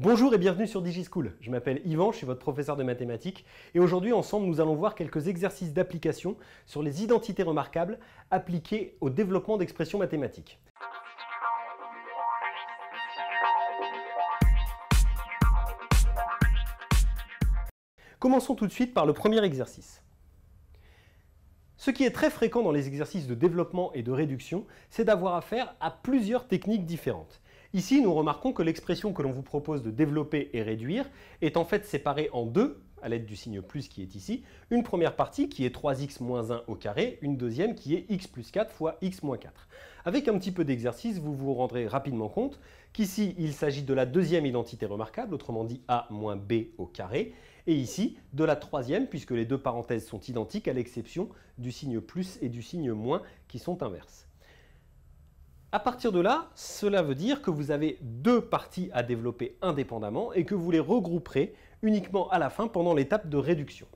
Bonjour et bienvenue sur DigiSchool. Je m'appelle Yvan, je suis votre professeur de mathématiques et aujourd'hui ensemble nous allons voir quelques exercices d'application sur les identités remarquables appliquées au développement d'expressions mathématiques. Commençons tout de suite par le premier exercice. Ce qui est très fréquent dans les exercices de développement et de réduction, c'est d'avoir affaire à plusieurs techniques différentes. Ici, nous remarquons que l'expression que l'on vous propose de développer et réduire est en fait séparée en deux à l'aide du signe plus qui est ici, une première partie qui est 3x moins 1 au carré, une deuxième qui est x plus 4 fois x moins 4. Avec un petit peu d'exercice, vous vous rendrez rapidement compte qu'ici, il s'agit de la deuxième identité remarquable, autrement dit a moins b au carré, et ici, de la troisième, puisque les deux parenthèses sont identiques à l'exception du signe plus et du signe moins qui sont inverses. À partir de là, cela veut dire que vous avez deux parties à développer indépendamment et que vous les regrouperez uniquement à la fin pendant l'étape de réduction.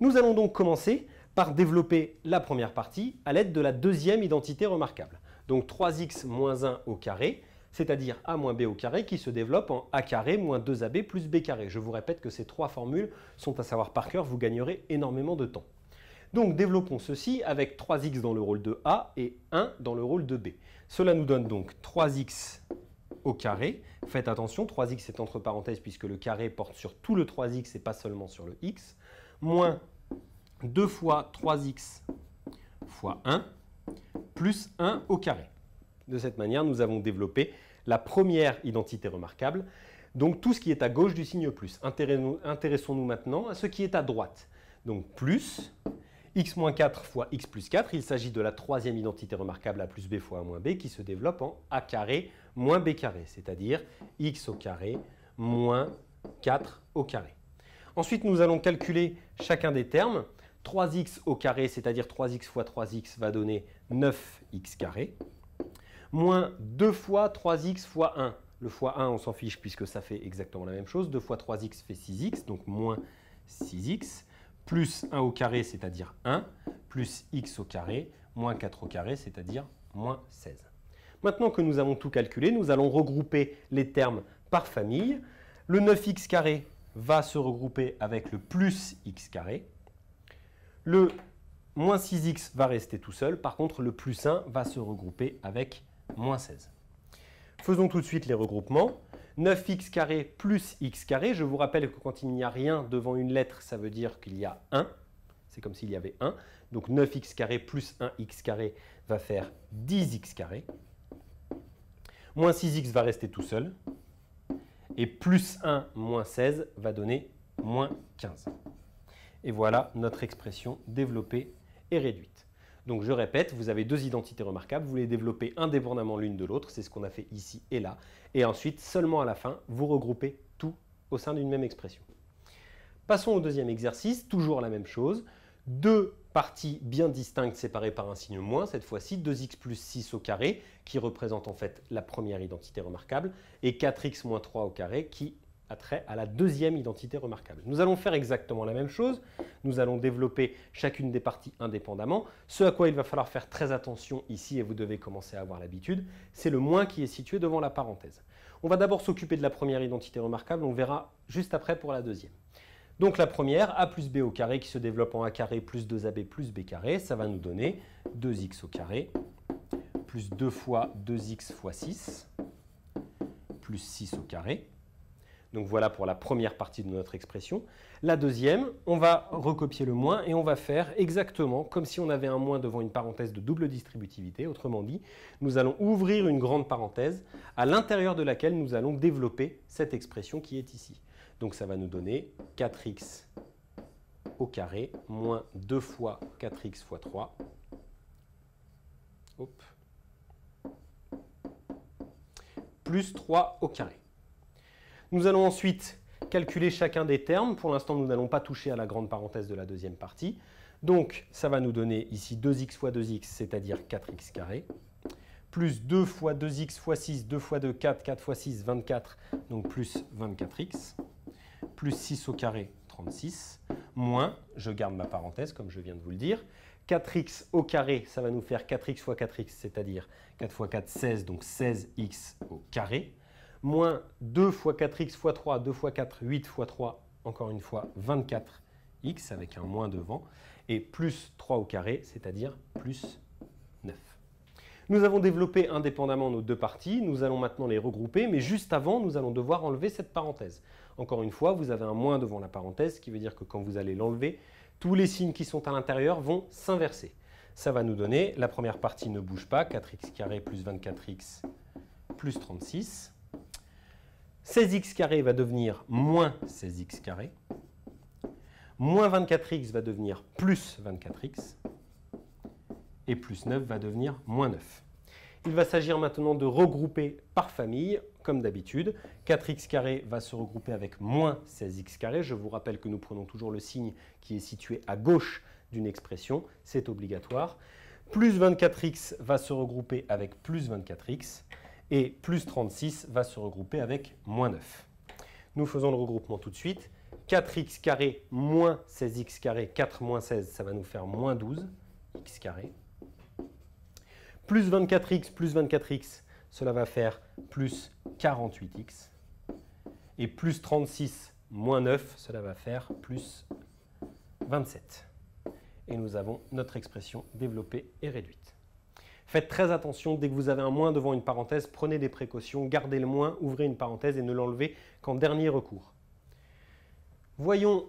Nous allons donc commencer par développer la première partie à l'aide de la deuxième identité remarquable. Donc 3x moins 1 au carré, c'est-à-dire a moins b au carré qui se développe en a carré moins 2ab plus b carré. Je vous répète que ces trois formules sont à savoir par cœur, vous gagnerez énormément de temps. Donc développons ceci avec 3x dans le rôle de A et 1 dans le rôle de B. Cela nous donne donc 3x au carré. Faites attention, 3x est entre parenthèses puisque le carré porte sur tout le 3x et pas seulement sur le x, moins 2 fois 3x fois 1, plus 1 au carré. De cette manière, nous avons développé la première identité remarquable, donc tout ce qui est à gauche du signe plus. Intéressons-nous maintenant à ce qui est à droite. Donc plus x-4 fois x plus 4, il s'agit de la troisième identité remarquable a plus b fois a moins b qui se développe en a carré moins b carré, c'est-à-dire x au carré moins 4 au carré. Ensuite, nous allons calculer chacun des termes. 3x au carré, c'est-à-dire 3x fois 3x va donner 9x carré, moins 2 fois 3x fois 1. Le fois 1, on s'en fiche puisque ça fait exactement la même chose. 2 fois 3x fait 6x, donc moins 6x, plus 1 au carré, c'est-à-dire 1, plus x au carré, moins 4 au carré, c'est-à-dire moins 16. Maintenant que nous avons tout calculé, nous allons regrouper les termes par famille. Le 9x carré va se regrouper avec le plus x carré. Le moins 6x va rester tout seul. Par contre, le plus 1 va se regrouper avec moins 16. Faisons tout de suite les regroupements. 9x carré plus x Je vous rappelle que quand il n'y a rien devant une lettre, ça veut dire qu'il y a 1. C'est comme s'il y avait 1. Donc 9x carré plus 1x va faire 10x Moins 6x va rester tout seul. Et plus 1 moins 16 va donner moins 15. Et voilà notre expression développée et réduite. Donc je répète, vous avez deux identités remarquables, vous les développez indépendamment l'une de l'autre, c'est ce qu'on a fait ici et là. Et ensuite, seulement à la fin, vous regroupez tout au sein d'une même expression. Passons au deuxième exercice, toujours la même chose. Deux parties bien distinctes séparées par un signe moins, cette fois-ci 2x plus 6 au carré, qui représente en fait la première identité remarquable, et 4x moins 3 au carré, qui a trait à la deuxième identité remarquable. Nous allons faire exactement la même chose. Nous allons développer chacune des parties indépendamment. Ce à quoi il va falloir faire très attention ici, et vous devez commencer à avoir l'habitude, c'est le moins qui est situé devant la parenthèse. On va d'abord s'occuper de la première identité remarquable, on verra juste après pour la deuxième. Donc la première, a plus b au carré qui se développe en a carré plus 2ab plus b carré, ça va nous donner 2x au carré plus 2 fois 2x fois 6 plus 6 au carré donc voilà pour la première partie de notre expression. La deuxième, on va recopier le moins et on va faire exactement comme si on avait un moins devant une parenthèse de double distributivité. Autrement dit, nous allons ouvrir une grande parenthèse à l'intérieur de laquelle nous allons développer cette expression qui est ici. Donc ça va nous donner 4x au carré moins 2 fois 4x fois 3. Plus 3 au carré. Nous allons ensuite calculer chacun des termes. Pour l'instant, nous n'allons pas toucher à la grande parenthèse de la deuxième partie. Donc, ça va nous donner ici 2x fois 2x, c'est-à-dire 4x carré, plus 2 fois 2x fois 6, 2 fois 2, 4, 4 fois 6, 24, donc plus 24x, plus 6 au carré, 36, moins, je garde ma parenthèse comme je viens de vous le dire, 4x au carré, ça va nous faire 4x fois 4x, c'est-à-dire 4 fois 4, 16, donc 16x au carré, moins 2 fois 4x fois 3, 2 fois 4, 8 fois 3, encore une fois 24x avec un moins devant, et plus 3 au carré, c'est-à-dire plus 9. Nous avons développé indépendamment nos deux parties, nous allons maintenant les regrouper, mais juste avant, nous allons devoir enlever cette parenthèse. Encore une fois, vous avez un moins devant la parenthèse, ce qui veut dire que quand vous allez l'enlever, tous les signes qui sont à l'intérieur vont s'inverser. Ça va nous donner, la première partie ne bouge pas, 4x carré plus 24x plus 36, 16x carré va devenir moins 16x carré. Moins 24x va devenir plus 24x. Et plus 9 va devenir moins 9. Il va s'agir maintenant de regrouper par famille, comme d'habitude. 4x va se regrouper avec moins 16x carré. Je vous rappelle que nous prenons toujours le signe qui est situé à gauche d'une expression, c'est obligatoire. Plus 24x va se regrouper avec plus 24x et plus 36 va se regrouper avec moins 9. Nous faisons le regroupement tout de suite. 4x carré moins 16x carré, 4 moins 16, ça va nous faire moins 12x carré. Plus 24x plus 24x, cela va faire plus 48x. Et plus 36 moins 9, cela va faire plus 27. Et nous avons notre expression développée et réduite. Faites très attention, dès que vous avez un moins devant une parenthèse, prenez des précautions, gardez le moins, ouvrez une parenthèse et ne l'enlevez qu'en dernier recours. Voyons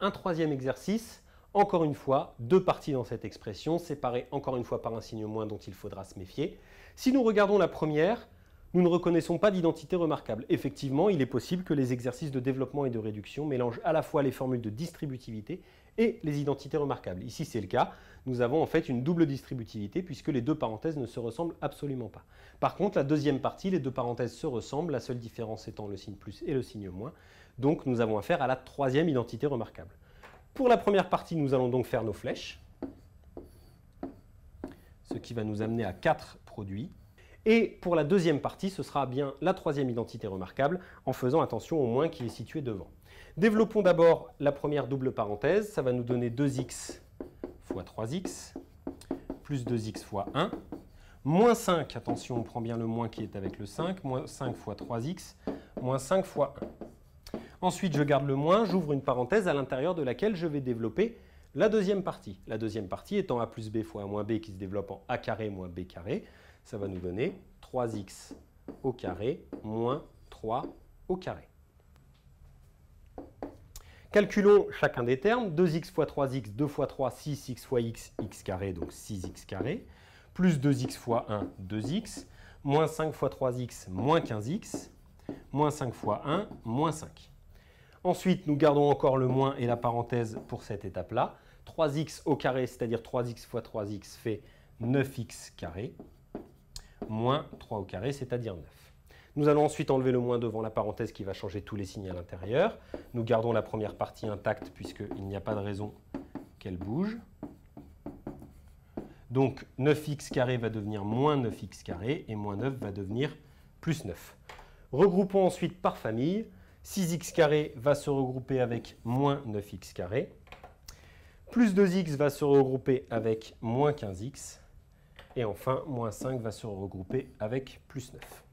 un troisième exercice. Encore une fois, deux parties dans cette expression, séparées encore une fois par un signe moins dont il faudra se méfier. Si nous regardons la première, nous ne reconnaissons pas d'identité remarquable. Effectivement, il est possible que les exercices de développement et de réduction mélangent à la fois les formules de distributivité et les identités remarquables. Ici, c'est le cas. Nous avons en fait une double distributivité puisque les deux parenthèses ne se ressemblent absolument pas. Par contre, la deuxième partie, les deux parenthèses se ressemblent, la seule différence étant le signe plus et le signe moins. Donc, nous avons affaire à la troisième identité remarquable. Pour la première partie, nous allons donc faire nos flèches, ce qui va nous amener à quatre produits et pour la deuxième partie, ce sera bien la troisième identité remarquable, en faisant attention au moins qui est situé devant. Développons d'abord la première double parenthèse, ça va nous donner 2x fois 3x, plus 2x fois 1, moins 5, attention on prend bien le moins qui est avec le 5, moins 5 fois 3x, moins 5 fois 1. Ensuite je garde le moins, j'ouvre une parenthèse à l'intérieur de laquelle je vais développer la deuxième partie. La deuxième partie étant a plus b fois a moins b qui se développe en a carré moins b carré, ça va nous donner 3x au carré moins 3 au carré. Calculons chacun des termes. 2x fois 3x, 2 fois 3, 6x fois x, x carré, donc 6x carré, plus 2x fois 1, 2x, moins 5 fois 3x, moins 15x, moins 5 fois 1, moins 5. Ensuite, nous gardons encore le moins et la parenthèse pour cette étape-là. 3x au carré, c'est-à-dire 3x fois 3x fait 9x carré moins 3 au carré, c'est-à-dire 9. Nous allons ensuite enlever le moins devant la parenthèse qui va changer tous les signes à l'intérieur. Nous gardons la première partie intacte puisqu'il n'y a pas de raison qu'elle bouge. Donc 9x carré va devenir moins 9x carré et moins 9 va devenir plus 9. Regroupons ensuite par famille. 6x carré va se regrouper avec moins 9x carré. Plus 2x va se regrouper avec moins 15x. Et enfin, moins 5 va se regrouper avec plus 9.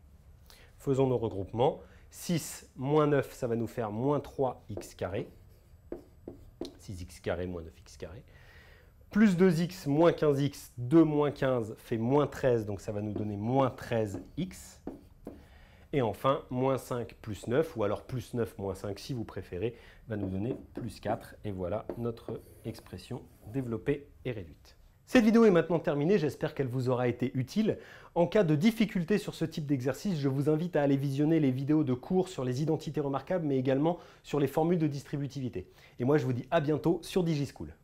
Faisons nos regroupements. 6 moins 9, ça va nous faire moins 3x 6x moins 9x carré. Plus 2x moins 15x, 2 moins 15 fait moins 13, donc ça va nous donner moins 13x. Et enfin, moins 5 plus 9, ou alors plus 9 moins 5 si vous préférez, va nous donner plus 4. Et voilà notre expression développée et réduite. Cette vidéo est maintenant terminée, j'espère qu'elle vous aura été utile. En cas de difficulté sur ce type d'exercice, je vous invite à aller visionner les vidéos de cours sur les identités remarquables, mais également sur les formules de distributivité. Et moi, je vous dis à bientôt sur DigiSchool.